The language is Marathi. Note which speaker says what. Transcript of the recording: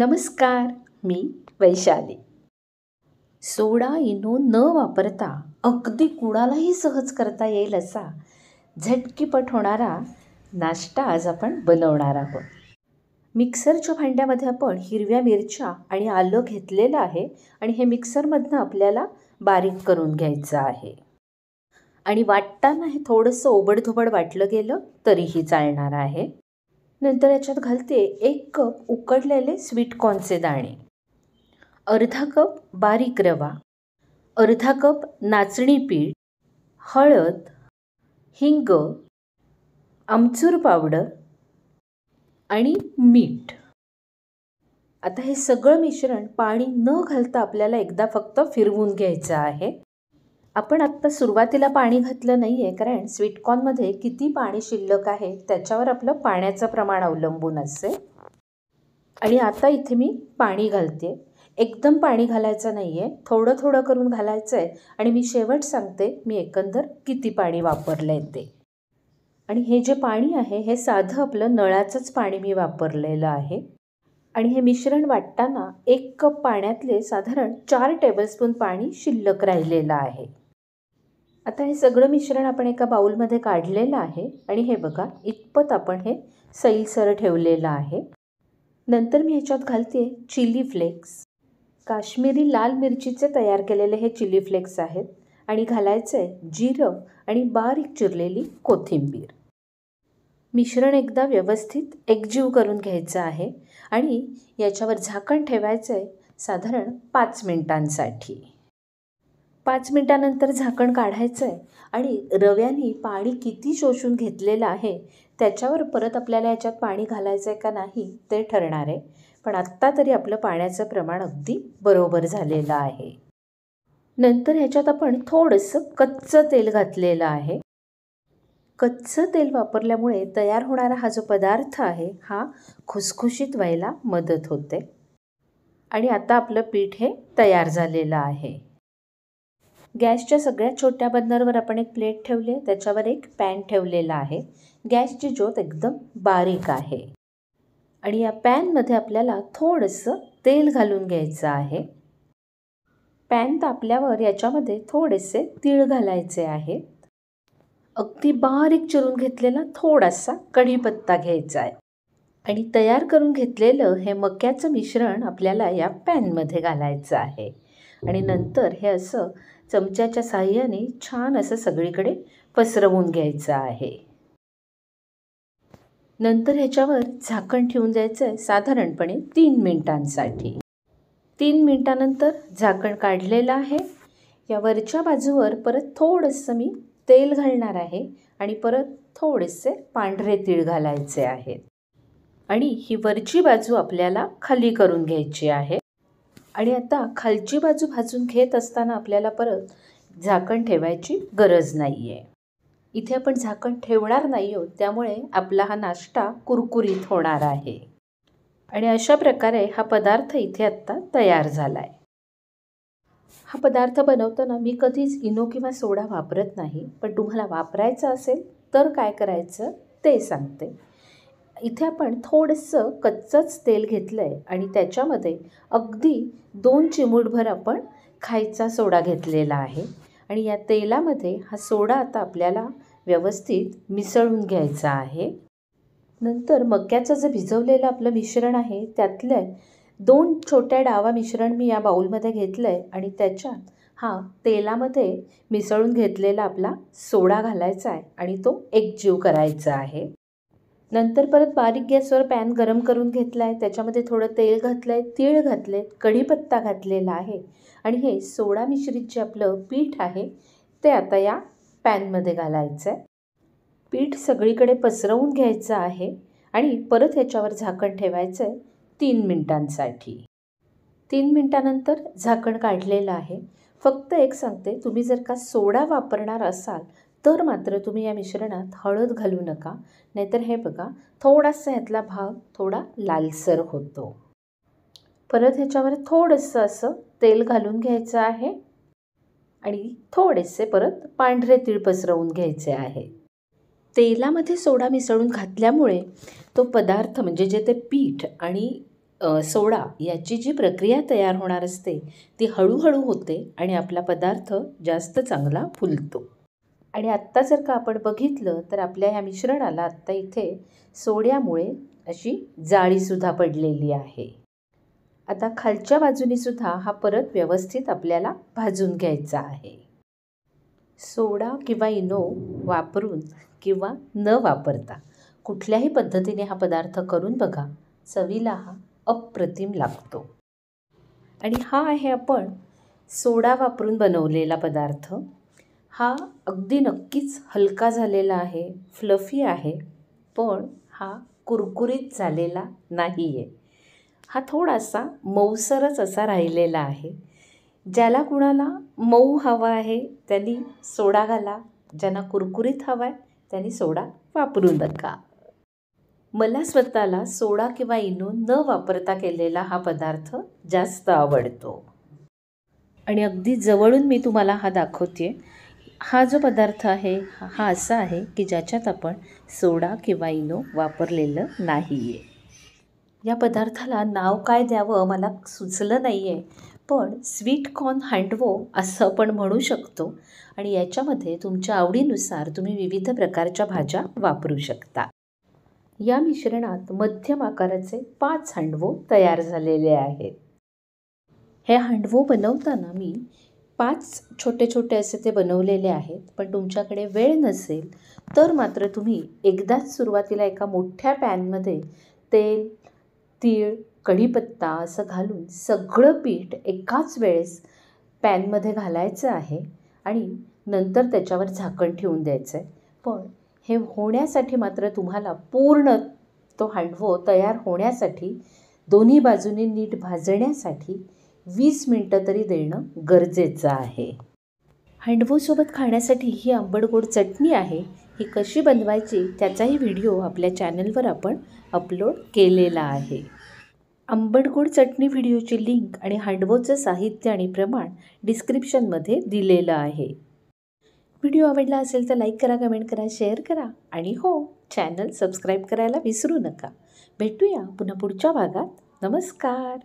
Speaker 1: नमस्कार मी वैशाली सोडा इनो न वापरता अगदी कुणालाही सहज करता येईल असा झटकीपट होणारा नाश्ता आज आपण बनवणार आहोत मिक्सरच्या भांड्यामध्ये आपण हिरव्या मिरच्या आणि आलं घेतलेलं आहे आणि हे मिक्सरमधनं आपल्याला बारीक करून घ्यायचं आहे आणि वाटताना हे थोडंसं ओबडधोबड वाटलं गेलं तरीही चालणार आहे नंतर याच्यात घालते एक कप उकडलेले कॉर्नचे दाणे अर्धा कप बारीक रवा अर्धा कप नाचणी पीठ हळद हिंग आमचूर पावडर आणि मीठ आता हे सगळं मिश्रण पाणी न घालता आपल्याला एकदा फक्त फिरवून घ्यायचं आहे आपण आत्ता सुरुवातीला पाणी घातलं नाही आहे कारण स्वीटकॉर्नमध्ये किती पाणी शिल्लक आहे त्याच्यावर आपलं पाण्याचं प्रमाण अवलंबून असते आणि आता इथे मी पाणी घालते एकदम पाणी घालायचं नाही आहे थोडं थोडं करून घालायचं आहे आणि मी शेवट सांगते मी एकंदर किती पाणी वापरलं आहे ते आणि हे जे पाणी आहे हे साधं आपलं नळाचंच पाणी मी वापरलेलं आहे आणि हे मिश्रण वाटताना एक कप पाण्यातले साधारण चार टेबलस्पून पाणी शिल्लक राहिलेलं आहे आता हे सगळं मिश्रण आपण एका बाउलमध्ये काढलेलं आहे आणि हे बघा इतपत आपण हे सैलसर ठेवलेलं आहे नंतर मी ह्याच्यात घालते चिली फ्लेक्स काश्मीरी लाल मिरचीचे तयार केलेले हे चिली फ्लेक्स आहेत आणि घालायचं आहे जिरं आणि बारीक चिरलेली कोथिंबीर मिश्रण एकदा व्यवस्थित एकजीव करून घ्यायचं आहे आणि याच्यावर झाकण ठेवायचं आहे साधारण पाच मिनिटांसाठी पाच मिनटानंतर झाकण काढायचं आहे आणि रव्याने पाणी किती शोषून घेतलेलं आहे त्याच्यावर परत आपल्याला याच्यात पाणी घालायचं आहे का नाही ते ठरणार आहे पण आत्ता तरी आपलं पाण्याचं प्रमाण अगदी बरोबर झालेलं आहे नंतर ह्याच्यात आपण थोडंसं कच्चं तेल घातलेलं आहे कच्चं तेल वापरल्यामुळे तयार होणारा हा जो पदार्थ आहे हा खुसखुशीत व्हायला मदत होते आणि आता आपलं पीठ हे तयार झालेलं आहे गॅसच्या सगळ्यात छोट्या बर्नरवर आपण एक प्लेट ठेवली आहे त्याच्यावर एक पॅन ठेवलेला आहे गॅसची ज्योत एकदम बारीक आहे आणि या पॅनमध्ये आपल्याला थोडंसं तेल घालून घ्यायचं आहे पॅन तापल्यावर याच्यामध्ये थोडेसे तीळ घालायचे आहेत अगदी बारीक चिरून घेतलेला थोडासा कढीपत्ता घ्यायचा आहे आणि तयार करून घेतलेलं हे मक्याचं मिश्रण आपल्याला या पॅनमध्ये घालायचं आहे आणि नंतर हे असं चमच्याच्या साह्याने छान असं सगळीकडे पसरवून घ्यायचं आहे नंतर ह्याच्यावर झाकण ठेवून जायचं आहे साधारणपणे तीन मिनिटांसाठी तीन मिनिटानंतर झाकण काढलेलं आहे या वरच्या बाजूवर परत थोडंसं मी तेल घालणार आहे आणि परत थोडेसे पांढरे तीळ घालायचे आहेत आणि ही वरची बाजू आपल्याला खाली करून घ्यायची आहे आणि आता खालची बाजू भाजून घेत असताना आपल्याला परत झाकण ठेवायची गरज नाही आहे इथे आपण झाकण ठेवणार नाही आहोत त्यामुळे आपला हा नाश्ता कुरकुरीत होणार आहे आणि अशा प्रकारे हा पदार्थ इथे आत्ता तयार झाला आहे हा पदार्थ बनवताना मी कधीच इनो किंवा सोडा वापरत नाही पण तुम्हाला वापरायचा असेल तर काय करायचं ते सांगते इथे आपण थोडंसं कच्चंच तेल घेतलं आहे आणि त्याच्यामध्ये अगदी दोन चिमूटभर आपण खायचा सोडा घेतलेला आहे आणि या तेलामध्ये हा सोडा आता आपल्याला व्यवस्थित मिसळून घ्यायचा आहे नंतर मक्याचं जे भिजवलेलं आपलं मिश्रण आहे त्यातलं दोन छोट्या डावा मिश्रण मी या बाऊलमध्ये घेतलं आहे आणि त्याच्यात हा तेलामध्ये मिसळून घेतलेला आपला सोडा घालायचा आहे आणि तो एकजीव करायचा आहे नंतर परत बारीक गॅसवर पॅन गरम करून घेतला आहे त्याच्यामध्ये थोडं तेल घातलं आहे तीळ घातले आहेत कढीपत्ता घातलेला आहे आणि हे सोडा मिश्रित जे आपलं पीठ आहे ते आता या पॅनमध्ये घालायचं आहे पीठ सगळीकडे पसरवून घ्यायचं आहे आणि परत ह्याच्यावर झाकण ठेवायचं आहे तीन मिनटांसाठी तीन मिनटानंतर झाकण काढलेलं आहे फक्त एक सांगते तुम्ही जर का सोडा वापरणार असाल तर मात्र तुम्ही या मिश्रणात हळद घालू नका नाहीतर हे बघा थोडासा यातला भाग थोडा लालसर होतो परत ह्याच्यावर थोडंसं असं तेल घालून घ्यायचं आहे आणि थोडेसे परत पांढरे तीळ पसरवून घ्यायचे आहे तेलामध्ये सोडा मिसळून घातल्यामुळे तो पदार्थ म्हणजे जे ते पीठ आणि सोडा याची जी प्रक्रिया तयार होणार असते ती हळूहळू होते आणि आपला पदार्थ जास्त चांगला फुलतो आणि आत्ता जर का आपण बघितलं तर आपल्या ह्या मिश्रणाला आत्ता इथे सोड्यामुळे अशी जाळीसुद्धा पडलेली आहे आता खालच्या बाजूनीसुद्धा हा परत व्यवस्थित आपल्याला भाजून घ्यायचा आहे सोडा किंवा इनो वापरून किंवा न वापरता कुठल्याही पद्धतीने हा पदार्थ करून बघा चवीला हा अप्रतिम लागतो आणि हा आहे आपण सोडा वापरून बनवलेला पदार्थ हा अगदी नक्कीच हलका झालेला आहे फ्लफी आहे पण हा कुरकुरीत झालेला नाही आहे हा थोडासा मऊसरच असा राहिलेला आहे ज्याला कुणाला मऊ हवा आहे त्यांनी सोडा घाला ज्यांना कुरकुरीत हवा आहे त्यांनी सोडा वापरू नका मला स्वतःला सोडा किंवा इनो न वापरता केलेला हा पदार्थ जास्त आवडतो आणि अगदी जवळून मी तुम्हाला हा दाखवते हा जो पदार्थ आहे हा असा आहे की ज्याच्यात आपण सोडा किंवा इनो वापरलेलं नाही आहे या पदार्थाला नाव काय द्यावं मला सुचलं नाही आहे पण स्वीट कॉर्न हँडवो असं आपण म्हणू शकतो आणि याच्यामध्ये तुमच्या आवडीनुसार तुम्ही विविध प्रकारच्या भाज्या वापरू शकता या मिश्रणात मध्यम आकाराचे पाच हांडवो तयार झालेले आहेत हे हांडवो बनवताना मी पाच छोटे छोटे असे ते बनवलेले आहेत पण तुमच्याकडे वेळ नसेल तर मात्र तुम्ही एकदाच सुरुवातीला एका मोठ्या पॅनमध्ये तेल तीळ कढीपत्ता असं घालून सगळं पीठ एकाच वेळेस पॅनमध्ये घालायचं आहे आणि नंतर त्याच्यावर झाकण ठेवून द्यायचं आहे पण हे होण्यासाठी मात्र तुम्हाला पूर्ण तो हांडवो तयार होण्यासाठी दोन्ही बाजूने नीट भाजण्यासाठी वीस मिनटं तरी देणं गरजेचं आहे हांडवोसोबत खाण्यासाठी ही आंबडगोड चटणी आहे ही कशी बनवायची त्याचाही व्हिडिओ आपल्या चॅनलवर आपण अपलोड केलेला आहे आंबडगोड चटणी व्हिडिओची लिंक आणि हांडवोचं साहित्य आणि प्रमाण डिस्क्रिप्शनमध्ये दिलेलं आहे व्हिडिओ आवडला असेल तर लाईक करा कमेंट करा शेअर करा आणि हो चॅनल सबस्क्राईब करायला विसरू नका भेटूया पुन्हा पुढच्या भागात नमस्कार